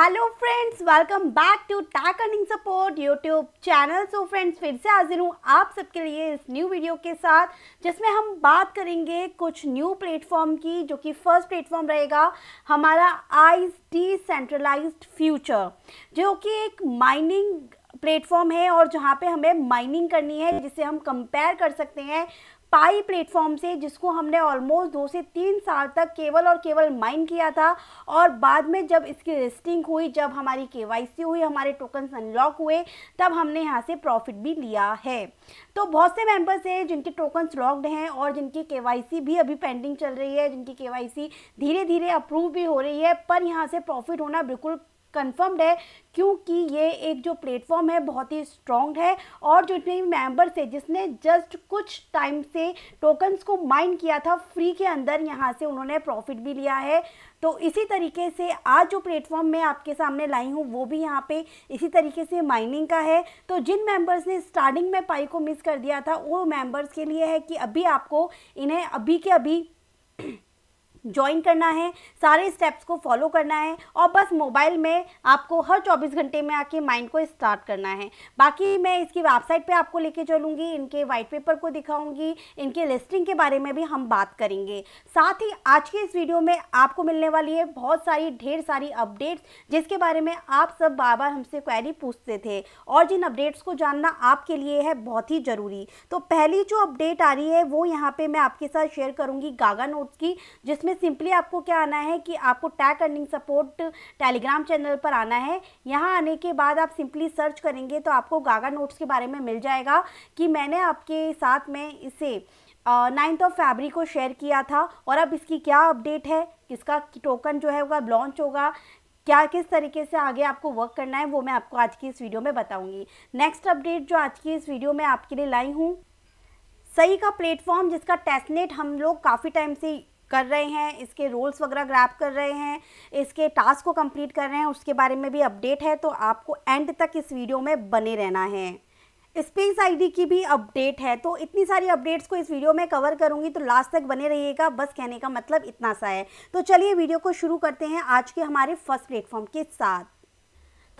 hello friends welcome back to tag earning support YouTube channel so friends फिर से हाजिर हूँ आप सबके लिए इस न्यू वीडियो के साथ जिसमें हम बात करेंगे कुछ न्यू प्लेटफॉर्म की जो कि फर्स्ट प्लेटफॉर्म रहेगा हमारा आईज डी सेंट्रलाइज फ्यूचर जो कि एक माइनिंग प्लेटफॉर्म है और जहाँ पे हमें माइनिंग करनी है जिसे हम कंपेयर कर सकते हैं पाई प्लेटफॉर्म से जिसको हमने ऑलमोस्ट दो से तीन साल तक केवल और केवल माइन किया था और बाद में जब इसकी लिस्टिंग हुई जब हमारी के हुई हमारे टोकन्स अनलॉक हुए तब हमने यहाँ से प्रॉफिट भी लिया है तो बहुत से मेंबर्स हैं जिनके टोकन्स लॉक्ड हैं और जिनकी के भी अभी पेंडिंग चल रही है जिनकी के धीरे धीरे अप्रूव भी हो रही है पर यहाँ से प्रॉफिट होना बिल्कुल कन्फर्म्ड है क्योंकि ये एक जो प्लेटफॉर्म है बहुत ही स्ट्रॉन्ग है और जो इतने मेंबर्स है जिसने जस्ट कुछ टाइम से टोकन्स को माइन किया था फ्री के अंदर यहाँ से उन्होंने प्रॉफिट भी लिया है तो इसी तरीके से आज जो प्लेटफॉर्म मैं आपके सामने लाई हूँ वो भी यहाँ पे इसी तरीके से माइनिंग का है तो जिन मेंबर्स ने स्टार्टिंग में पाई को मिस कर दिया था वो मेम्बर्स के लिए है कि अभी आपको इन्हें अभी के अभी ज्वाइन करना है सारे स्टेप्स को फॉलो करना है और बस मोबाइल में आपको हर 24 घंटे में आके माइंड को स्टार्ट करना है बाकी मैं इसकी वेबसाइट पे आपको लेके चलूँगी इनके वाइट पेपर को दिखाऊंगी इनके लिस्टिंग के बारे में भी हम बात करेंगे साथ ही आज के इस वीडियो में आपको मिलने वाली है बहुत सारी ढेर सारी अपडेट्स जिसके बारे में आप सब बार बार हमसे क्वेरी पूछते थे और जिन अपडेट्स को जानना आपके लिए है बहुत ही ज़रूरी तो पहली जो अपडेट आ रही है वो यहाँ पर मैं आपके साथ शेयर करूँगी गागा नोट्स की जिसमें इसमें सिंपली आपको क्या आना है कि आपको tag earning support Telegram channel पर आना है यहाँ आने के बाद आप सिंपली सर्च करेंगे तो आपको गागा नोट्स के बारे में मिल जाएगा कि मैंने आपके साथ में इसे नाइन्थ ऑफ फेबरी को शेयर किया था और अब इसकी क्या अपडेट है इसका टोकन जो है वो लॉन्च होगा क्या किस तरीके से आगे आपको वर्क करना है वो मैं आपको आज की इस वीडियो में बताऊंगी नेक्स्ट अपडेट जो आज की इस वीडियो में आपके लिए लाई हूँ सही का प्लेटफॉर्म जिसका टेस्टनेट हम लोग काफ़ी टाइम से कर रहे हैं इसके रोल्स वगैरह ग्रैप कर रहे हैं इसके टास्क को कंप्लीट कर रहे हैं उसके बारे में भी अपडेट है तो आपको एंड तक इस वीडियो में बने रहना है स्पेस आईडी की भी अपडेट है तो इतनी सारी अपडेट्स को इस वीडियो में कवर करूंगी तो लास्ट तक बने रहिएगा बस कहने का मतलब इतना सा है तो चलिए वीडियो को शुरू करते हैं आज के हमारे फर्स्ट प्लेटफॉर्म के साथ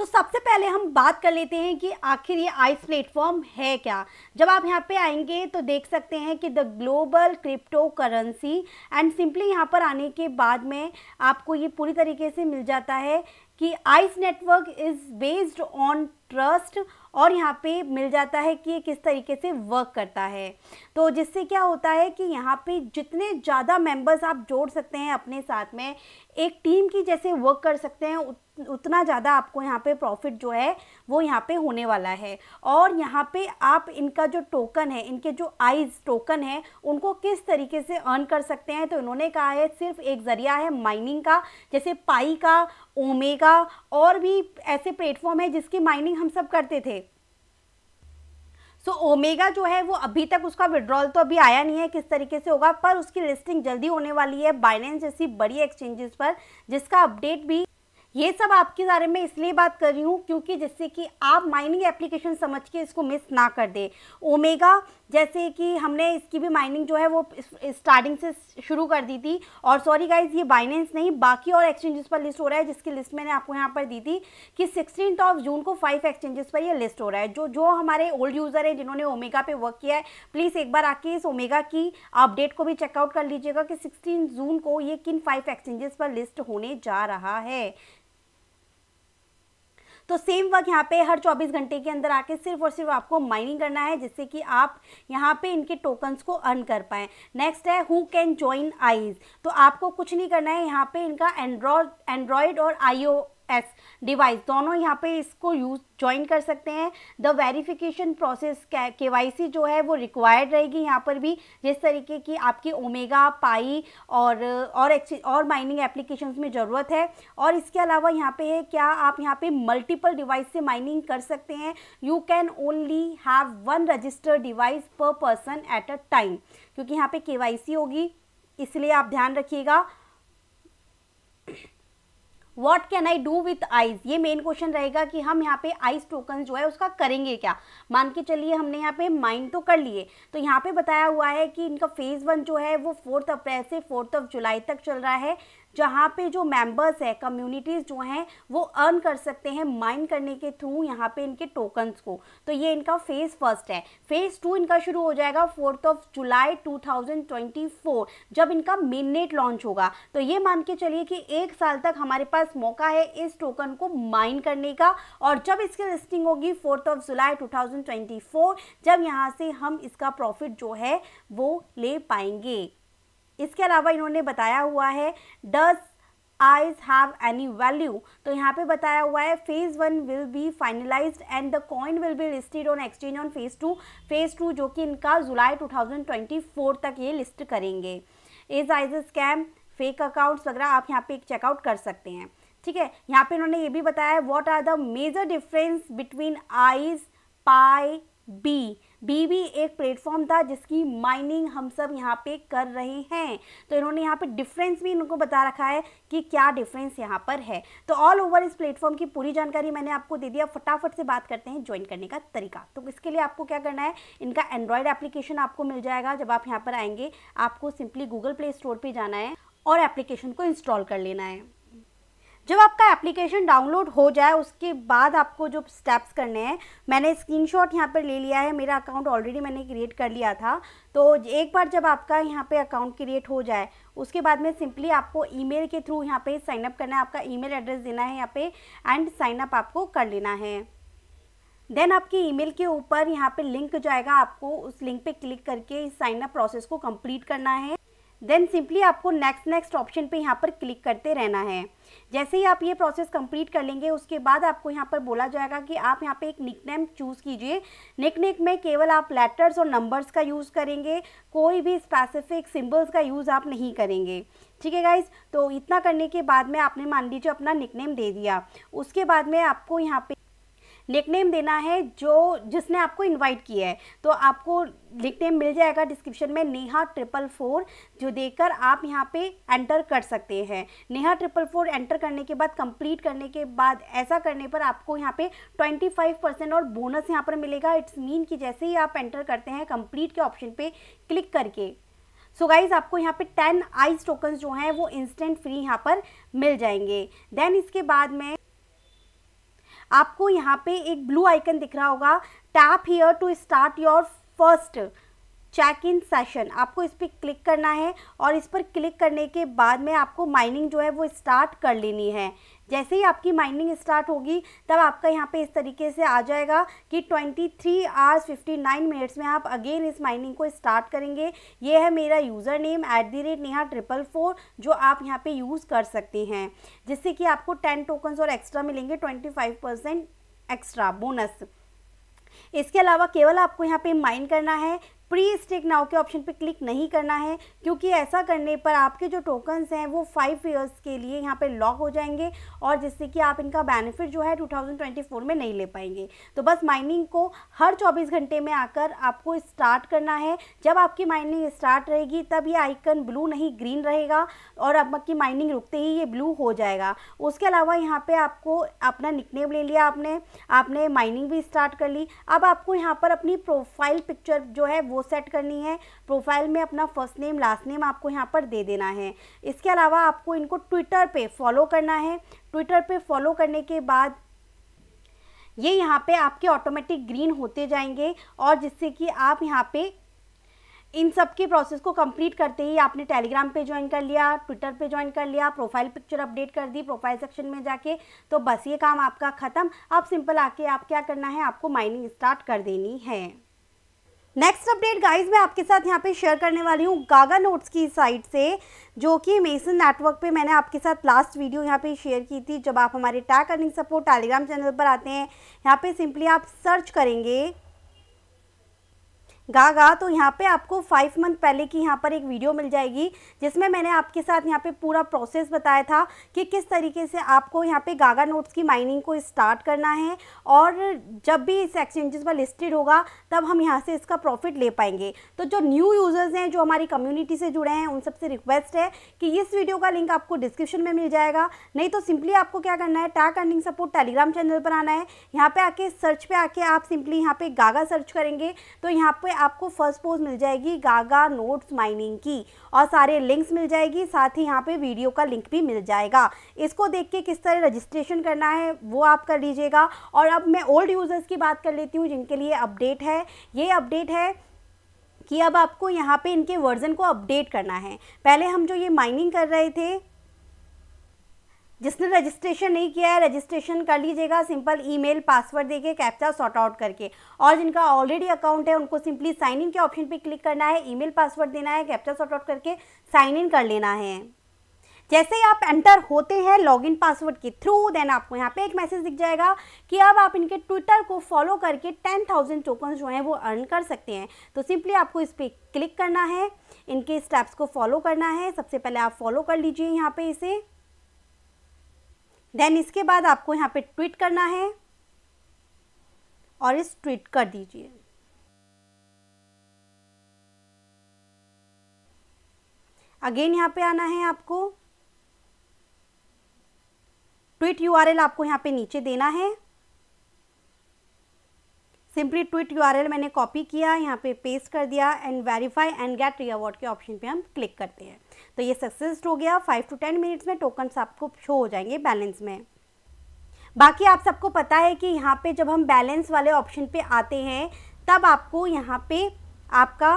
तो सबसे पहले हम बात कर लेते हैं कि आखिर ये आइस प्लेटफॉर्म है क्या जब आप यहाँ पे आएंगे तो देख सकते हैं कि the global crypto currency and simply यहाँ पर आने के बाद में आपको ये पूरी तरीके से मिल जाता है कि Ice network is based on trust और यहाँ पे मिल जाता है कि ये किस तरीके से वर्क करता है तो जिससे क्या होता है कि यहाँ पे जितने ज़्यादा मेंबर्स आप जोड़ सकते हैं अपने साथ में एक टीम की जैसे वर्क कर सकते हैं उतना ज़्यादा आपको यहाँ पे प्रॉफिट जो है वो यहाँ पे होने वाला है और यहाँ पे आप इनका जो टोकन है इनके जो आइज टोकन है उनको किस तरीके से अर्न कर सकते हैं तो इन्होंने कहा है सिर्फ एक ज़रिया है माइनिंग का जैसे पाई का ओमेगा और भी ऐसे प्लेटफॉर्म है जिसकी माइनिंग हम सब करते थे सो so, ओमेगा जो है वो अभी तक उसका विड्रॉल तो अभी आया नहीं है किस तरीके से होगा पर उसकी लिस्टिंग जल्दी होने वाली है बाइनेंस जैसी बड़ी एक्सचेंजेस पर जिसका अपडेट भी ये सब आपके बारे में इसलिए बात कर रही हूँ क्योंकि जिससे कि आप माइनिंग एप्लीकेशन समझ के इसको मिस ना कर दे ओमेगा जैसे कि हमने इसकी भी माइनिंग जो है वो स्टार्टिंग से शुरू कर दी थी और सॉरी गाइज ये बाइनेंस नहीं बाकी और एक्सचेंजेस पर लिस्ट हो रहा है जिसकी लिस्ट मैंने आपको यहाँ पर दी थी कि सिक्सटीन ऑफ जून को फाइव एक्सचेंजेस पर ये लिस्ट हो रहा है जो जो हमारे ओल्ड यूज़र हैं जिन्होंने ओमेगा पे वर्क किया है प्लीज़ एक बार आके इस ओमेगा की अपडेट को भी चेकआउट कर लीजिएगा कि सिक्सटीन जून को ये किन फाइव एक्सचेंजेस पर लिस्ट होने जा रहा है तो सेम वर्क यहाँ पे हर 24 घंटे के अंदर आके सिर्फ और सिर्फ आपको माइनिंग करना है जिससे कि आप यहाँ पे इनके टोकन्स को अर्न कर पाए नेक्स्ट है हु कैन ज्वाइन आईज तो आपको कुछ नहीं करना है यहाँ पे इनका एंड्रॉय एंड्रॉयड और आईओ एस डिवाइस दोनों यहाँ पे इसको यूज ज्वाइन कर सकते हैं the verification process K Y C जो है वो रिक्वायर्ड रहेगी यहाँ पर भी जिस तरीके की आपकी ओमेगा पाई और और और माइनिंग एप्लीकेशंस में ज़रूरत है और इसके अलावा यहाँ पे है क्या आप यहाँ पे मल्टीपल डिवाइस से माइनिंग कर सकते हैं you can only have one registered device per person at a time क्योंकि यहाँ पे के होगी इसलिए आप ध्यान रखिएगा what can I do with Ice ये मेन क्वेश्चन रहेगा कि हम यहाँ पे आइज टोकन जो है उसका करेंगे क्या मान के चलिए हमने यहाँ पे माइंड तो कर लिए तो यहाँ पे बताया हुआ है कि इनका फेज़ वन जो है वो फोर्थ अप्रैल से फोर्थ ऑफ जुलाई तक चल रहा है जहाँ पे जो मेंबर्स है कम्युनिटीज़ जो हैं वो अर्न कर सकते हैं माइन करने के थ्रू यहाँ पे इनके टोकन्स को तो ये इनका फेज़ फर्स्ट है फेज़ टू इनका शुरू हो जाएगा फोर्थ ऑफ जुलाई 2024 जब इनका मेननेट लॉन्च होगा तो ये मान के चलिए कि एक साल तक हमारे पास मौका है इस टोकन को माइन करने का और जब इसकी लिस्टिंग होगी फोर्थ ऑफ जुलाई टू जब यहाँ से हम इसका प्रॉफिट जो है वो ले पाएंगे इसके अलावा इन्होंने बताया हुआ है does Ice have any value तो यहाँ पे बताया हुआ है phase one will be finalized and the coin will be listed on exchange on phase two phase two जो कि इनका जुलाई 2024 तक ये लिस्ट करेंगे is Ice scam fake accounts वगैरह आप यहाँ पे एक चेकआउट कर सकते हैं ठीक है यहाँ पे इन्होंने ये भी बताया है what are the major difference between Ice Pi बी बीबी एक प्लेटफॉर्म था जिसकी माइनिंग हम सब यहाँ पे कर रहे हैं तो इन्होंने यहाँ पे डिफरेंस भी इनको बता रखा है कि क्या डिफरेंस यहाँ पर है तो ऑल ओवर इस प्लेटफॉर्म की पूरी जानकारी मैंने आपको दे दिया फटाफट से बात करते हैं ज्वाइन करने का तरीका तो इसके लिए आपको क्या करना है इनका एंड्रॉयड एप्लीकेशन आपको मिल जाएगा जब आप यहाँ पर आएंगे आपको सिंपली गूगल प्ले स्टोर पर जाना है और एप्लीकेशन को इंस्टॉल कर लेना है जब आपका एप्लीकेशन डाउनलोड हो जाए उसके बाद आपको जो स्टेप्स करने हैं मैंने स्क्रीन शॉट यहाँ पर ले लिया है मेरा अकाउंट ऑलरेडी मैंने क्रिएट कर लिया था तो एक बार जब आपका यहाँ पे अकाउंट क्रिएट हो जाए उसके बाद में सिंपली आपको ईमेल के थ्रू यहाँ पे साइनअप करना है आपका ईमेल एड्रेस देना है यहाँ पर एंड साइन अप आपको कर लेना है देन आपकी ईमेल के ऊपर यहाँ पे लिंक जाएगा आपको उस लिंक पे क्लिक करके इस साइन अप प्रोसेस को कंप्लीट करना है देन सिंपली आपको नेक्स्ट नेक्स्ट ऑप्शन पे यहाँ पर क्लिक करते रहना है जैसे ही आप ये प्रोसेस कंप्लीट कर लेंगे उसके बाद आपको यहाँ पर बोला जाएगा कि आप यहाँ पे एक निकनेम चूज़ कीजिए निकनेम में केवल आप लेटर्स और नंबर्स का यूज़ करेंगे कोई भी स्पेसिफिक सिंबल्स का यूज़ आप नहीं करेंगे ठीक है गाइज तो इतना करने के बाद में आपने मान लीजिए अपना निकनेम दे दिया उसके बाद में आपको यहाँ पे निकनेम देना है जो जिसने आपको इनवाइट किया है तो आपको निकनेम मिल जाएगा डिस्क्रिप्शन में नेहा ट्रिपल फोर जो देकर आप यहाँ पे एंटर कर सकते हैं नेहा ट्रिपल फोर एंटर करने के बाद कंप्लीट करने के बाद ऐसा करने पर आपको यहाँ पे 25 परसेंट और बोनस यहाँ पर मिलेगा इट्स मीन कि जैसे ही आप एंटर करते हैं कंप्लीट के ऑप्शन पर क्लिक करके सो so गाइज आपको यहाँ पे टेन आइस टोकन्स जो हैं वो इंस्टेंट फ्री यहाँ पर मिल जाएंगे देन इसके बाद में आपको यहाँ पे एक ब्लू आइकन दिख रहा होगा tap here to start your first check in session आपको इस पर क्लिक करना है और इस पर क्लिक करने के बाद में आपको माइनिंग जो है वो स्टार्ट कर लेनी है जैसे ही आपकी माइनिंग स्टार्ट होगी तब आपका यहाँ पे इस तरीके से आ जाएगा कि 23 थ्री आवर्स फिफ्टी मिनट्स में आप अगेन इस माइनिंग को स्टार्ट करेंगे ये है मेरा user name at the rate Neha triple four जो आप यहाँ पे यूज़ कर सकते हैं जिससे कि आपको टेन टोकन्स और एक्स्ट्रा मिलेंगे twenty five percent extra bonus इसके अलावा केवल आपको यहाँ पे माइन करना है प्री स्टेक नाउ के ऑप्शन पे क्लिक नहीं करना है क्योंकि ऐसा करने पर आपके जो टोकन्स हैं वो फाइव ईयर्स के लिए यहाँ पे लॉक हो जाएंगे और जिससे कि आप इनका बेनिफिट जो है 2024 में नहीं ले पाएंगे तो बस माइनिंग को हर 24 घंटे में आकर आपको स्टार्ट करना है जब आपकी माइनिंग स्टार्ट रहेगी तब ये आइकन ब्लू नहीं ग्रीन रहेगा और आपकी माइनिंग रुकते ही ये ब्लू हो जाएगा उसके अलावा यहाँ पर आपको अपना निकनेम ले लिया आपने आपने माइनिंग भी स्टार्ट कर ली अब आपको यहाँ पर अपनी प्रोफाइल पिक्चर जो है वो वो सेट करनी है प्रोफाइल में अपना फर्स्ट नेम लास्ट नेम आपको यहाँ पर दे देना है इसके अलावा आपको इनको ट्विटर पे फॉलो करना है ट्विटर पे फॉलो करने के बाद ये यहाँ पे आपके ऑटोमेटिक ग्रीन होते जाएंगे और जिससे कि आप यहाँ पे इन सब के प्रोसेस को कंप्लीट करते ही आपने टेलीग्राम पे ज्वाइन कर लिया ट्विटर पे ज्वाइन कर लिया प्रोफाइल पिक्चर अपडेट कर दी प्रोफाइल सेक्शन में जाके तो बस ये काम आपका ख़त्म अब आप सिंपल आके आप क्या करना है आपको माइनिंग स्टार्ट कर देनी है नेक्स्ट अपडेट गाइस मैं आपके साथ यहाँ पे शेयर करने वाली हूँ गागा नोट्स की साइट से जो कि मेसन नेटवर्क पे मैंने आपके साथ लास्ट वीडियो यहाँ पे शेयर की थी जब आप हमारे tag earning support Telegram channel पर आते हैं यहाँ पे सिंपली आप सर्च करेंगे गागा तो यहाँ पे आपको फाइव मंथ पहले की यहाँ पर एक वीडियो मिल जाएगी जिसमें मैंने आपके साथ यहाँ पे पूरा प्रोसेस बताया था कि किस तरीके से आपको यहाँ पे गागा नोट्स की माइनिंग को स्टार्ट करना है और जब भी इस एक्सचेंजेस पर लिस्टेड होगा तब हम यहाँ से इसका प्रॉफिट ले पाएंगे तो जो न्यू यूज़र्स हैं जो हमारी कम्युनिटी से जुड़े हैं उन सबसे रिक्वेस्ट है कि इस वीडियो का लिंक आपको डिस्क्रिप्शन में मिल जाएगा नहीं तो सिंपली आपको क्या करना है tag earning support Telegram channel पर आना है यहाँ पर आके सर्च पर आके आप सिंपली यहाँ पर गागा सर्च करेंगे तो यहाँ पर आपको फर्स्ट पोज मिल जाएगी गागा नोट्स माइनिंग की और सारे लिंक्स मिल जाएगी साथ ही यहाँ पे वीडियो का लिंक भी मिल जाएगा इसको देख के किस तरह रजिस्ट्रेशन करना है वो आप कर लीजिएगा और अब मैं ओल्ड यूज़र्स की बात कर लेती हूँ जिनके लिए अपडेट है ये अपडेट है कि अब आपको यहाँ पे इनके वर्ज़न को अपडेट करना है पहले हम जो ये माइनिंग कर रहे थे जिसने रजिस्ट्रेशन नहीं किया है रजिस्ट्रेशन कर लीजिएगा सिंपल ईमेल पासवर्ड देके कैप्चा सॉर्ट आउट करके और जिनका ऑलरेडी अकाउंट है उनको सिंपली साइन इन के ऑप्शन पे क्लिक करना है ईमेल पासवर्ड देना है कैप्चा सॉर्ट आउट करके साइन इन कर लेना है जैसे ही आप एंटर होते हैं लॉगिन पासवर्ड के थ्रू देन आपको यहाँ पे एक मैसेज दिख जाएगा कि अब आप इनके ट्विटर को फॉलो करके टेन थाउजेंड टोकन जो हैं वो अर्न कर सकते हैं तो सिंपली आपको इस पर क्लिक करना है इनके स्टेप्स को फॉलो करना है सबसे पहले आप फॉलो कर लीजिए यहाँ पे इसे देन इसके बाद आपको यहाँ पे ट्वीट करना है और इस ट्वीट कर दीजिए अगेन यहाँ पे आना है आपको ट्वीट यूआरएल आपको यहाँ पे नीचे देना है सिंपली ट्विट यू मैंने कॉपी किया यहाँ पे पेस्ट कर दिया and verify and get award के ऑप्शन पे हम क्लिक करते हैं तो ये सक्सेस हो गया फाइव टू टेन मिनट्स में टोकन्स आपको शो हो जाएंगे बैलेंस में बाकी आप सबको पता है कि यहाँ पे जब हम बैलेंस वाले ऑप्शन पे आते हैं तब आपको यहाँ पे आपका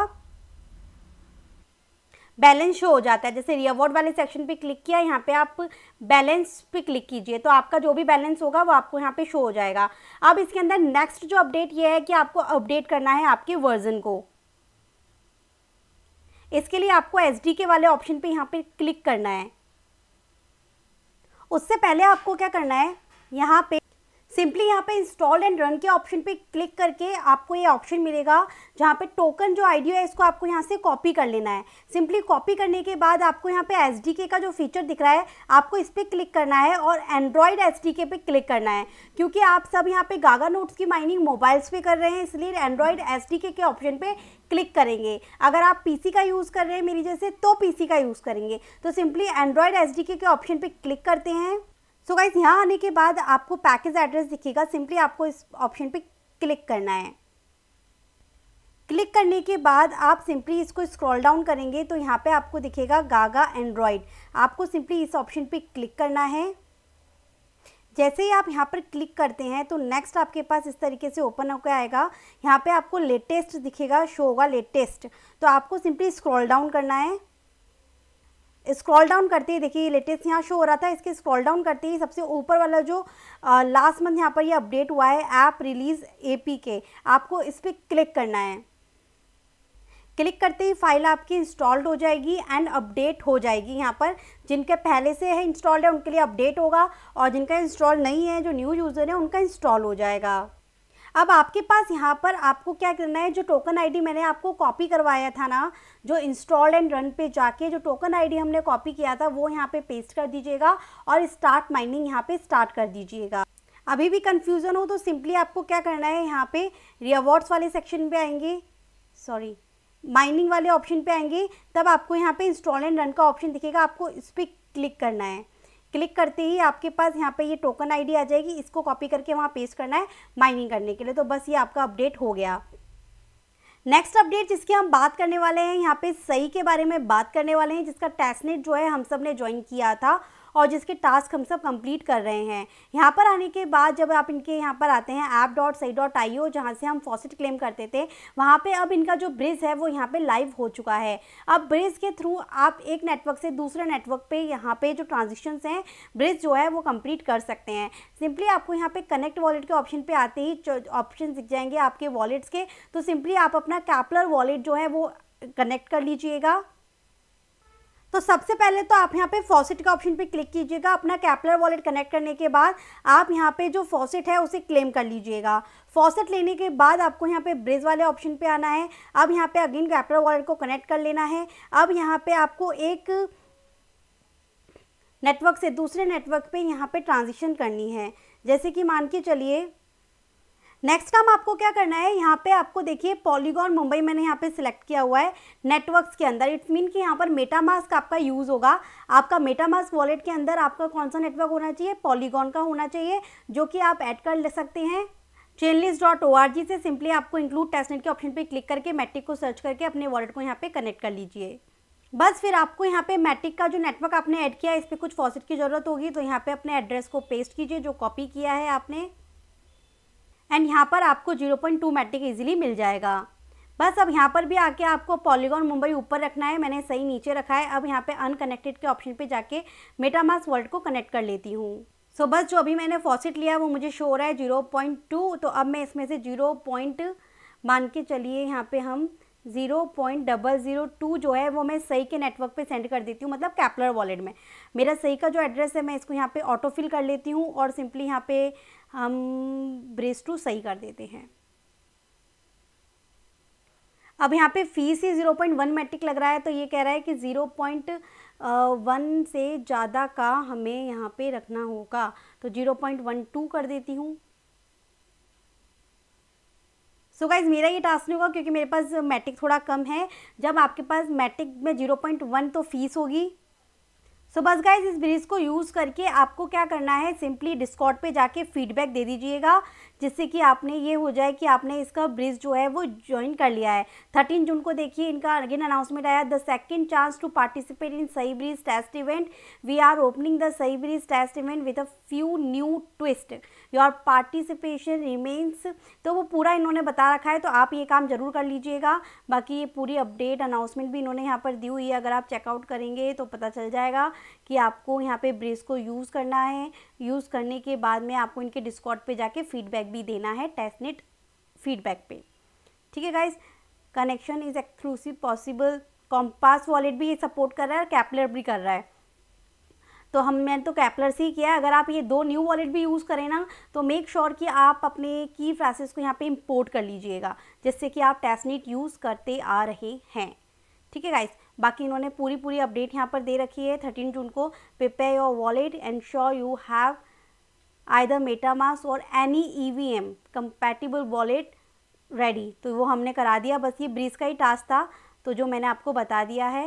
बैलेंस शो हो जाता है जैसे रियवॉर्ड वाले सेक्शन पे क्लिक किया यहाँ पे आप बैलेंस पे क्लिक कीजिए तो आपका जो भी बैलेंस होगा वो आपको यहाँ पे शो हो जाएगा अब इसके अंदर नेक्स्ट जो अपडेट ये है कि आपको अपडेट करना है आपके वर्जन को इसके लिए आपको एस के वाले ऑप्शन पे यहाँ पे क्लिक करना है उससे पहले आपको क्या करना है यहाँ पे सिंपली यहाँ पे इंस्टॉल एंड रन के ऑप्शन पे क्लिक करके आपको ये ऑप्शन मिलेगा जहाँ पे टोकन जो आइडिया है इसको आपको यहाँ से कॉपी कर लेना है सिंपली कॉपी करने के बाद आपको यहाँ पे एस का जो फीचर दिख रहा है आपको इस पर क्लिक करना है और एंड्रॉयड एस पे क्लिक करना है क्योंकि आप सब यहाँ पे गागा नोट्स की माइनिंग मोबाइल्स पे कर रहे हैं इसलिए एंड्रॉयड एस के ऑप्शन पे क्लिक करेंगे अगर आप पी का यूज़ कर रहे हैं मेरी जैसे तो पी का यूज़ करेंगे तो सिंपली एंड्रॉयड एस के ऑप्शन पर क्लिक करते हैं सो गाइज यहाँ आने के बाद आपको पैकेज एड्रेस दिखेगा सिंपली आपको इस ऑप्शन पे क्लिक करना है क्लिक करने के बाद आप सिंपली इसको स्क्रॉल डाउन करेंगे तो यहाँ पे आपको दिखेगा गागा एंड्रॉयड आपको सिंपली इस ऑप्शन पे क्लिक करना है जैसे ही आप यहाँ पर क्लिक करते हैं तो नेक्स्ट आपके पास इस तरीके से ओपन होकर आएगा यहाँ पे आपको लेटेस्ट दिखेगा शो होगा लेटेस्ट तो आपको सिंपली स्क्रॉल डाउन करना है स्क्रॉल डाउन करते ही देखिए लेटेस्ट यहाँ शो हो रहा था इसके स्क्रॉल डाउन करते ही सबसे ऊपर वाला जो लास्ट मंथ यहाँ पर ये अपडेट हुआ है ऐप रिलीज़ एपीके आपको इस पर क्लिक करना है क्लिक करते ही फाइल आपकी इंस्टॉल्ड हो जाएगी एंड अपडेट हो जाएगी यहाँ पर जिनके पहले से है इंस्टॉल्ड है उनके लिए अपडेट होगा और जिनका इंस्टॉल नहीं है जो न्यू यूज़र है उनका इंस्टॉल हो जाएगा अब आपके पास यहाँ पर आपको क्या करना है जो टोकन आईडी मैंने आपको कॉपी करवाया था ना जो इंस्टॉल एंड रन पे जाके जो टोकन आईडी हमने कॉपी किया था वो यहाँ पे पेस्ट कर दीजिएगा और स्टार्ट माइनिंग यहाँ पे स्टार्ट कर दीजिएगा अभी भी कन्फ्यूज़न हो तो सिंपली आपको क्या करना है यहाँ पे रिवॉर्ड्स वाले सेक्शन पर आएंगे सॉरी माइनिंग वाले ऑप्शन पर आएंगे तब आपको यहाँ पर इंस्टॉल एंड रन का ऑप्शन दिखेगा आपको इस पर क्लिक करना है क्लिक करते ही आपके पास यहाँ पे ये टोकन आईडी आ जाएगी इसको कॉपी करके वहाँ पेस्ट करना है माइनिंग करने के लिए तो बस ये आपका अपडेट हो गया नेक्स्ट अपडेट जिसकी हम बात करने वाले हैं यहाँ पे सही के बारे में बात करने वाले हैं जिसका टेस्टनेट जो है हम सब ने ज्वाइन किया था और जिसके टास्क हम सब कंप्लीट कर रहे हैं यहाँ पर आने के बाद जब आप इनके यहाँ पर आते हैं app dot Sahi dot I O जहाँ से हम फॉसिट क्लेम करते थे वहाँ पर अब इनका जो ब्रिज है वो यहाँ पर लाइव हो चुका है अब ब्रिज के थ्रू आप एक नेटवर्क से दूसरे नेटवर्क पर यहाँ पर जो ट्रांजेक्शन हैं ब्रिज जो है वो कम्प्लीट कर सकते हैं सिंपली आपको यहाँ पर कनेक्ट वॉलेट के ऑप्शन पर आते ही ऑप्शन दिख जाएंगे आपके वॉलेट्स के तो सिंपली आप अपना कैपलर वॉलेट जो है वो कनेक्ट कर लीजिएगा तो सबसे पहले तो आप यहाँ पे फॉसिट का ऑप्शन पे क्लिक कीजिएगा अपना कैपलर वॉलेट कनेक्ट करने के बाद आप यहाँ पे जो फॉसेट है उसे क्लेम कर लीजिएगा फॉसेट लेने के बाद आपको यहाँ पे ब्रिज वाले ऑप्शन पे आना है अब यहाँ पे अगेन कैपलर वॉलेट को कनेक्ट कर लेना है अब यहाँ पे आपको एक नेटवर्क से दूसरे नेटवर्क पे यहाँ पे ट्रांजिशन करनी है जैसे कि मान के चलिए नेक्स्ट काम आपको क्या करना है यहाँ पे आपको देखिए पॉलीगॉन मुंबई मैंने यहाँ पे सिलेक्ट किया हुआ है नेटवर्क्स के अंदर इट्स मीन कि यहाँ पर मेटामास्क आपका यूज़ होगा आपका मेटामास्क वॉलेट के अंदर आपका कौन सा नेटवर्क होना चाहिए पॉलीगॉन का होना चाहिए जो कि आप ऐड कर ले सकते हैं चेनलिस डॉट ओ आर जी से सिंपली आपको इंक्लूड टेस्टनेट के ऑप्शन पे क्लिक करके मैट्रिक को सर्च करके अपने वॉलेट को यहाँ पे कनेक्ट कर लीजिए बस फिर आपको यहाँ पे मैट्रिक का जो नेटवर्क आपने ऐड किया है इस पर कुछ फॉसिट की ज़रूरत होगी तो यहाँ पे अपने एड्रेस को पेस्ट कीजिए जो कॉपी किया है आपने एंड यहाँ पर आपको zero point two Matic easily मिल जाएगा बस अब यहाँ पर भी आके आपको पॉलीगॉन मुंबई ऊपर रखना है मैंने सही नीचे रखा है अब यहाँ पे अनकनेक्टेड के ऑप्शन पे जाके मेटामास वर्ल्ड को कनेक्ट कर लेती हूँ सो so बस जो अभी मैंने फॉसिट लिया वो मुझे शो हो रहा है जीरो पॉइंट टू तो अब मैं इसमें से जीरो पॉइंट मान के चलिए यहाँ पे हम zero point double zero two जो है वो मैं सही के नेटवर्क पे सेंड कर देती हूँ मतलब कैपलर वॉलेट में मेरा सही का जो एड्रेस है मैं इसको यहाँ पे ऑटोफिल कर लेती हूँ और सिंपली यहाँ पे हम ब्रेस टू सही कर देते हैं अब यहाँ पे फीस ही ज़ीरो पॉइंट वन मैट्रिक लग रहा है तो ये कह रहा है कि ज़ीरो पॉइंट वन से ज़्यादा का हमें यहाँ पे रखना होगा तो ज़ीरो पॉइंट वन टू कर देती हूँ सो so गाइज मेरा ये टास्क नहीं होगा क्योंकि मेरे पास मैट्रिक थोड़ा कम है जब आपके पास मैट्रिक में जीरो पॉइंट वन तो फीस होगी सो बस गाइज इस ब्रिज को यूज़ करके आपको क्या करना है सिंपली डिस्कॉट पे जाके फीडबैक दे दीजिएगा जिससे कि आपने ये हो जाए कि आपने इसका ब्रिज जो है वो ज्वाइन कर लिया है थर्टीन जून को देखिए इनका अगेन अनाउंसमेंट आया the second chance to participate in Sahi bridge test event we are opening the Sahi bridge test event with a few new twist your participation remains तो वो पूरा इन्होंने बता रखा है तो आप ये काम जरूर कर लीजिएगा बाकी ये पूरी अपडेट अनाउंसमेंट भी इन्होंने यहाँ पर दी हुई है अगर आप चेकआउट करेंगे तो पता चल जाएगा कि आपको यहाँ पे ब्रिज को यूज़ करना है यूज़ करने के बाद में आपको इनके डिस्कॉट पे जाके फीडबैक भी देना है टेस्टनेट फीडबैक पे ठीक है guys connection is exclusive possible compass wallet भी ये सपोर्ट कर रहा है और कैपलर भी कर रहा है तो हम मैंने तो कैपलर से ही किया अगर आप ये दो न्यू वॉलेट भी यूज़ करें ना तो मेक श्योर sure कि आप अपने की फ्रासेस को यहाँ पे इंपोर्ट कर लीजिएगा जिससे कि आप टेस्टनेट यूज़ करते आ रहे हैं ठीक है गाइज बाकी इन्होंने पूरी पूरी अपडेट यहाँ पर दे रखी है थर्टीन जून को prepare your wallet and sure you have either MetaMask or any E V M compatible wallet ready तो वो हमने करा दिया बस ये ब्रीज का ही टास्क था तो जो मैंने आपको बता दिया है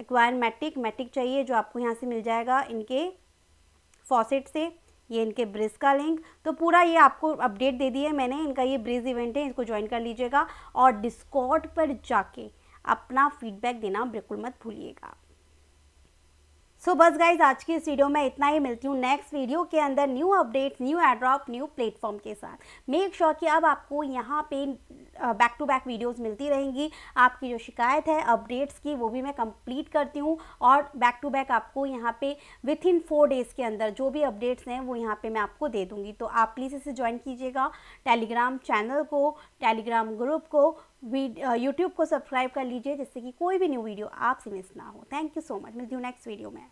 एक्वायर मैटिक मैटिक चाहिए जो आपको यहाँ से मिल जाएगा इनके फॉसेट से ये इनके ब्रिज का लिंक तो पूरा ये आपको अपडेट दे दिया है मैंने इनका ये ब्रिज इवेंट है इसको ज्वाइन कर लीजिएगा और डिस्कॉर्ड पर जाके अपना फीडबैक देना बिल्कुल मत भूलिएगा सो बस गाइज आज की इस वीडियो में इतना ही मिलती हूँ नेक्स्ट वीडियो के अंदर new updates new airdrop new platform के साथ मेक श्योर sure कि अब आपको यहाँ पे बैक टू बैक वीडियोस मिलती रहेंगी आपकी जो शिकायत है अपडेट्स की वो भी मैं कंप्लीट करती हूँ और बैक टू बैक आपको यहाँ पे विथ इन फोर डेज़ के अंदर जो भी अपडेट्स हैं वो यहाँ पर मैं आपको दे दूँगी तो आप प्लीज़ इसे ज्वाइन कीजिएगा टेलीग्राम चैनल को टेलीग्राम ग्रुप को यूट्यूब uh, को सब्सक्राइब कर लीजिए जिससे कि कोई भी न्यू वीडियो आपसे मिस ना हो थैंक यू सो मच मिलती हूँ नेक्स्ट वीडियो में